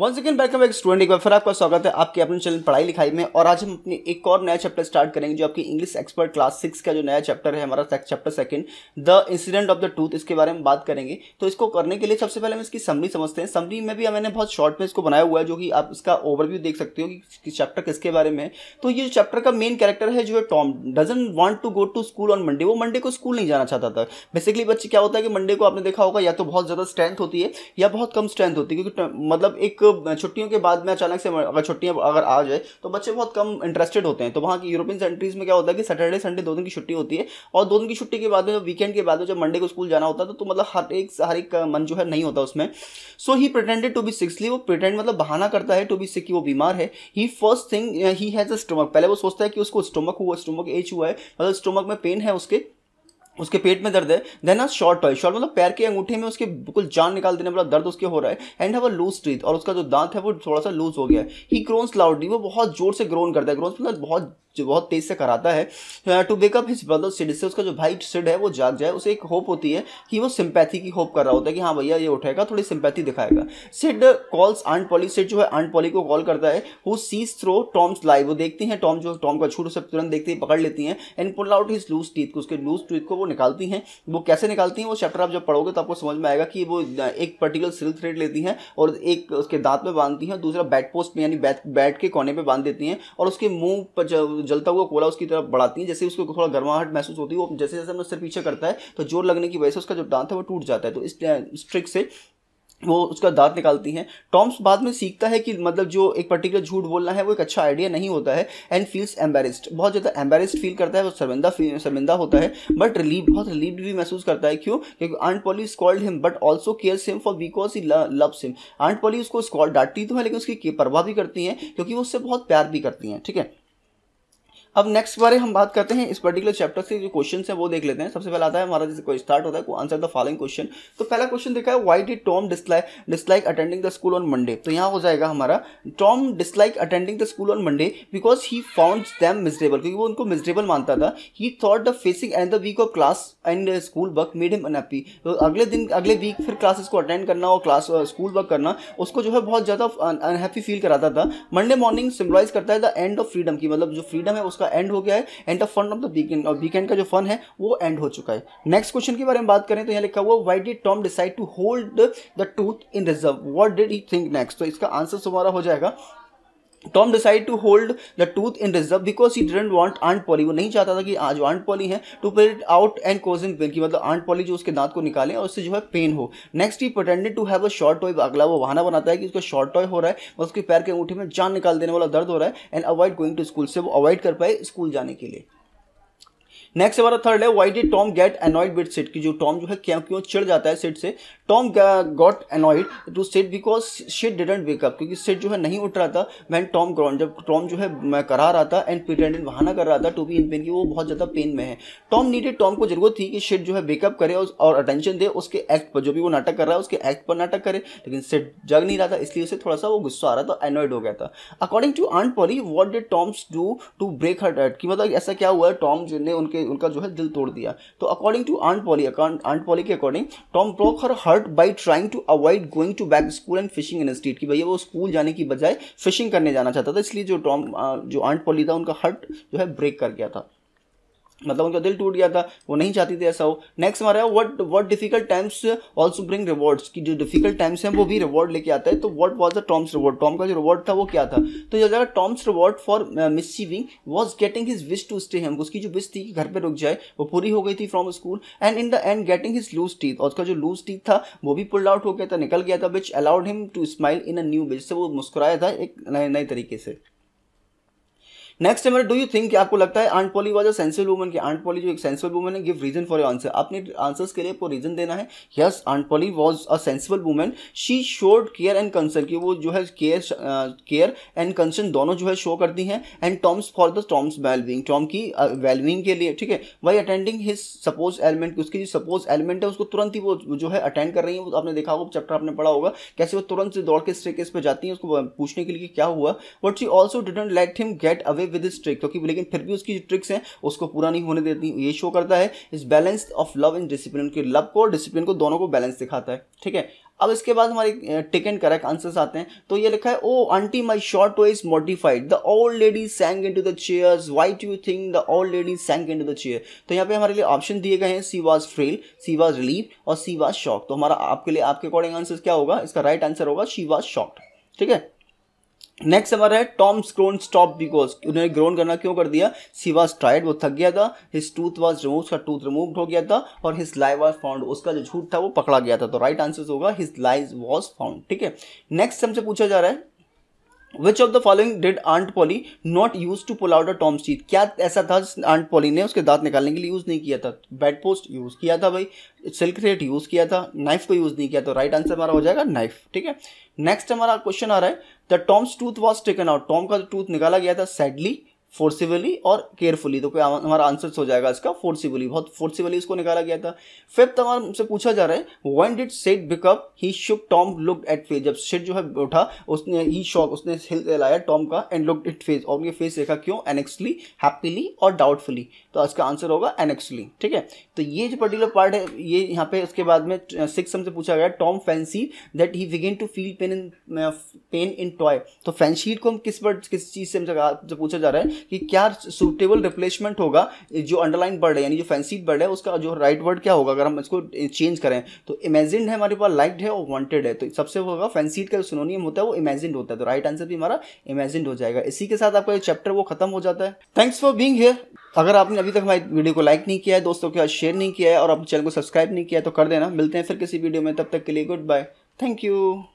one second welcome back student एक बार फिर आपका स्वागत है आपके अपने चैनल पढ़ाई लिखाई में और आज हम अपने एक और नया चैप्टर स्टार्ट करेंगे जो आपकी इंग्लिश एक्सपर्ट क्लास सिक्स का जो नया चैप्टर है हमारा chapter second the incident of the tooth इसके बारे में बात करेंगे तो इसको करने के लिए सबसे पहले हम इसकी समरी समझते हैं समरी में भी मैंने बहुत शॉर्ट में इसको बनाया हुआ है जो कि आप इसका ओवरव्यू देख सकते हो कि चैप्टर किसके बारे में है तो ये चैप्टर का मेन कैरेक्टर है जो है Tom doesn't want to go to school on Monday वो मंडे को स्कूल नहीं जाना चाहता था बेसिकली बच्चे क्या होता है कि मंडे को आपने देखा होगा या तो बहुत ज़्यादा स्ट्रेंथ होती है या बहुत कम स्ट्रेंथ होती है क्योंकि मतलब एक छुट्टियों के बाद में अचानक से अगर छुट्टियाँ अगर आ जाए तो बच्चे बहुत कम इंटरेस्टेड होते हैं तो वहाँ की यूरोपियन कंट्रीज़ में क्या होता है कि सैटरडे संडे दो दिन की छुट्टी होती है और दो दिन की छुट्टी के बाद में वीकेंड के बाद में जब मंडे को स्कूल जाना होता है तो, तो मतलब हर एक हर एक मन जो है नहीं होता उसमें so he pretended to be sickly वो प्रिटेंड मतलब बहाना करता है टू बी सिक कि वो बीमार है he first thing he has a stomach पहले वो सोचता है कि उसको स्टोमक हुआ स्टोमक एज हुआ है मतलब स्टोमक में पेन है उसके उसके पेट में दर्द है देन आज शॉर्ट टॉय शॉर्ट मतलब पैर के अंगूठे में उसके बिल्कुल जान निकाल देने वाला दर्द उसके हो रहा है and have a loose teeth और उसका जो दांत है वो थोड़ा सा लूज हो गया है ही क्रोन्स लाउडली वो बहुत जोर से ग्रोन करता है ग्रोन्स मतलब बहुत बहुत तेज से कराता है to wake up his brother Sid से उसका जो भाई सिड है वो जाग जाए उसे एक होप होती है कि वो सिंपैथी की होप कर रहा होता है कि हाँ भैया ये उठेगा थोड़ी सिंपैथी दिखाएगा Sid calls aunt Polly Sid जो है आंट पॉली को कॉल करता है वो सीज थ्रो टॉम्स लाइव वो देखती हैं टॉम जो टॉम का छूट उसे तुरंत देखती है पकड़ लेती हैं and pull out his loose teeth को उसके लूज टीथ को वो निकालती हैं वो कैसे निकालती हैं वो चैप्टर आप जब पढ़ोगे तो आपको समझ में आएगा कि वो एक पर्टिकुलर सिल्क थ्रेड लेती हैं और एक उसके दांत में बांधती हैं दूसरा बैट पोस्ट में यानी बैट बैट के कोने पर बांध देती हैं और उसके मुंह पर जलता हुआ कोला उसकी तरफ बढ़ाती हैं जैसे उसको थोड़ा गर्माहट महसूस होती है वो जैसे जैसे हम उससे पीछे करता है तो जोर लगने की वजह से उसका जो दांत है वो टूट जाता है तो इस ट्रिक से वो उसका दांत निकालती हैं टॉम्स बाद में सीखता है कि मतलब जो एक पर्टिकुलर झूठ बोलना है वो एक अच्छा आइडिया नहीं होता है एंड फील्स एम्बेरिस्ड बहुत ज़्यादा एम्बेरिस्ड फील करता है वो शर्मिंदा शर्मिंदा होता है बट रिलीव बहुत रिलीव भी महसूस करता है क्यों क्योंकि aunt Polly scold him but also cares him for because he loves him aunt Polly उसको स्कॉल डांटती तो है लेकिन उसकी परवाह भी करती हैं क्योंकि वो उससे बहुत प्यार भी करती हैं ठीक है अब नेक्स्ट बारे हम बात करते हैं इस पर्टिकुलर चैप्टर से जो क्वेश्चन है वो देख लेते हैं सबसे पहले आता है हमारा जैसे कोई स्टार्ट होता है आंसर द फॉलोइंग क्वेश्चन तो पहला क्वेश्चन देखा है why did Tom dislike dislike attending the school on Monday तो यहाँ हो जाएगा हमारा Tom dislike attending the school on Monday because he found them miserable क्योंकि वो उनको मिजरेबल मानता था he thought the facing and the week of class and school work made him unhappy तो अगले दिन अगले वीक फिर क्लासेस को अटेंड करना और क्लास स्कूल वर्क करना उसको जो है बहुत ज़्यादा अनहैप्पी फील कराता था मंडे मॉर्निंग सिम्बलाइज करता है द एंड ऑफ फ्रीडम की मतलब जो फ्रीडम है उसका का एंड हो गया है end of fund of the weekend और वीकेंड का जो फंड है वो एंड हो चुका है नेक्स्ट क्वेश्चन के बारे में बात करें तो यहाँ लिखा हुआ why did Tom decide to hold the tooth in reserve what did he think next तो इसका आंसर हमारा हो जाएगा Tom decide to hold the tooth in reserve because he didn't want aunt Polly वो नहीं चाहता था कि आज आंट पॉली है to pay it out and causing pain की मतलब आंट पॉली जो उसके दांत को निकाले और उससे जो है पेन हो next he pretended to have a short toe अगला वो बहाना बनाता है कि उसका शॉर्ट टॉय हो रहा है और उसके पैर के अंगूठे में जान निकाल देने वाला दर्द हो रहा है and avoid going to school से वो अवॉइड कर पाए स्कूल जाने के लिए नेक्स्ट हमारा थर्ड है why did Tom get annoyed with Sid की जो टॉम जो है क्या क्यों चिड़ जाता है सिट से Tom got annoyed to Sid because Sid didn't wake up क्योंकि सिट जो है नहीं उठ रहा था वैन टॉम ग्राउंड जब टॉम जो है मैं करा रहा था एंड प्रिटेंडेंट बहाना कर रहा था टू बी इन पेन की वो बहुत ज़्यादा पेन में है टॉम नीडेड टॉम को जरूरत थी कि सिट जो है वेकअप करे और अटेंशन दे उसके एक्ट पर जो भी वो नाटक कर रहा है उसके एक्ट पर नाटक करे लेकिन सिट जग नहीं रहा था इसलिए उसे थोड़ा सा वो गुस्सा आ रहा था एनॉइड हो गया था according to aunt Polly what did Tom's do to break her date कि मतलब ऐसा क्या हुआ टॉम जिन्हें उनके उनका जो है दिल तोड़ दिया तो according to aunt Polly aunt Polly के according Tom broke her heart by trying to avoid going to back school and fishing institute की भैया वो स्कूल जाने की बजाय फिशिंग करने जाना चाहता था इसलिए जो टॉम जो आंट पॉली था उनका हर्ट जो है ब्रेक कर गया था मतलब उनका दिल टूट गया था वो नहीं चाहती थी ऐसा हो नेक्स्ट हमारा what what difficult times also bring rewards की जो डिफिकल्ट टाइम्स हैं वो भी रिवॉर्ड लेके आता है तो what was the Tom's reward Tom का जो रिवॉर्ड था वो क्या था तो जो जगह Tom's reward for mischieving was getting his wish to stay home उसकी जो विश थी कि घर पर रुक जाए वो पूरी हो गई थी from school and in the end getting his loose teeth और उसका जो लूज टीथ था वो भी पुल्ड आउट हो गया था निकल गया था which allowed him to smile in a new बिच से वो मुस्कुराया था एक नए नए तरीके से नेक्स्ट है मेरा डू यू थिंक आपको लगता है aunt Polly was a sensible woman की आंट पॉली जो एक सेंसिबल वुमन है give reason for your answer अपने आंसर्स के लिए आपको रीजन देना है yes aunt Polly was a sensible woman she showed care and concern की वो जो है केयर केयर एंड कंसर्न दोनों जो है शो करती हैं and Tom's for the Tom's wellbeing Tom की वेलविंग के लिए ठीक है why attending his suppose element उसकी जो सपोज एलिमेंट है उसको तुरंत ही वो जो है अटेंड कर रही है वो आपने देखा होगा चैप्टर आपने पढ़ा होगा कैसे वो तुरंत से दौड़ के स्टेकेस पर जाती है उसको पूछने के लिए क्या हुआ but she also didn't let him get away with this trick क्योंकि लेकिन फिर भी उसकी जो ट्रिक्स हैं उसको पूरा नहीं होने देती ये शो करता है इस balance of love in discipline के लव को और डिसिप्लिन को दोनों को बैलेंस दिखाता है ठीक है अब इसके बाद हमारे टिक एंड करेक्ट आंसर्स आते हैं तो ये लिखा है oh auntie my short toe is modified the old lady sang into the chairs why do you think the old lady sang into the chair तो यहाँ पे हमारे लिए ऑप्शन दिए गए हैं she was frail she was relieved और she was shock तो हमारा आपके लिए आपके अकॉर्डिंग आंसर क्या होगा इसका राइट right आंसर होगा शी वॉज शॉक ठीक है नेक्स्ट हमारा है टॉम स्क्रोन स्टॉप बिकॉज उन्होंने ग्रोन करना क्यों कर दिया सी वॉज ट्राइड वो थक गया था हिज टूथ वॉज रिमूव उसका टूथ रिमूव हो गया था और हिज लाइव वॉज फाउंड उसका जो झूठ था वो पकड़ा गया था तो राइट आंसर होगा हिज लाइज वॉज फाउंड ठीक है नेक्स्ट हमसे पूछा जा रहा है which of the following did aunt Polly not use to pull out a Tom teeth क्या ऐसा था आंट पॉली ने उसके दांत निकालने के लिए यूज नहीं किया था बेड पोस्ट यूज किया था भाई सिल्क रेट यूज किया था नाइफ को यूज नहीं किया तो राइट आंसर हमारा हो जाएगा नाइफ ठीक है नेक्स्ट हमारा क्वेश्चन आ रहा है the Tom's tooth was taken out Tom का टूथ निकाला गया था सैडली फोर्सिबली और केयरफुली तो हमारा आंसर हो जाएगा इसका फोर्सिबली बहुत फोर्सिबली इसको निकाला गया था फिफ्थ तो हमारा हमसे पूछा जा रहा है when did Sid wake up he shook Tom look at face जब सेट जो है उठा उसने ही शॉक उसने हिल लाया टॉम का एंड लुक एट फेस और उनके फेस देखा क्यों एनेक्सली हैप्पीली और डाउटफुली तो इसका आंसर होगा एनेक्सली ठीक है तो ये जो पर्टिकुलर पार्ट है ये यहाँ पे उसके बाद में सिक्स हमसे पूछा गया Tom fancy that he began to feel pain in pain in toy तो फैंसी को हम किस पर किस चीज़ से हमसे पूछा जा रहा है कि क्या सूटेबल रिप्लेसमेंट होगा जो अंडरलाइन बर्ड है यानी जो फैंसी बर्ड है उसका जो राइट वर्ड क्या होगा अगर हम इसको चेंज करें तो इमेजिन है हमारे पास लाइक्ड है और वॉन्टेड है तो सबसे होगा फैंसी का सुनोनियम होता है वो इमेजिन होता है तो राइट आंसर भी हमारा इमेजिन हो जाएगा इसी के साथ आपका ये चैप्टर वो खत्म हो जाता है थैंक्स फॉर बींग हेयर अगर आपने अभी तक हमारी वीडियो को लाइक नहीं किया है दोस्तों के साथ शेयर नहीं किया है और अपने चैनल को सब्सक्राइब नहीं किया है तो कर देना मिलते हैं फिर किसी वीडियो में तब तक के लिए गुड बाय थैंक यू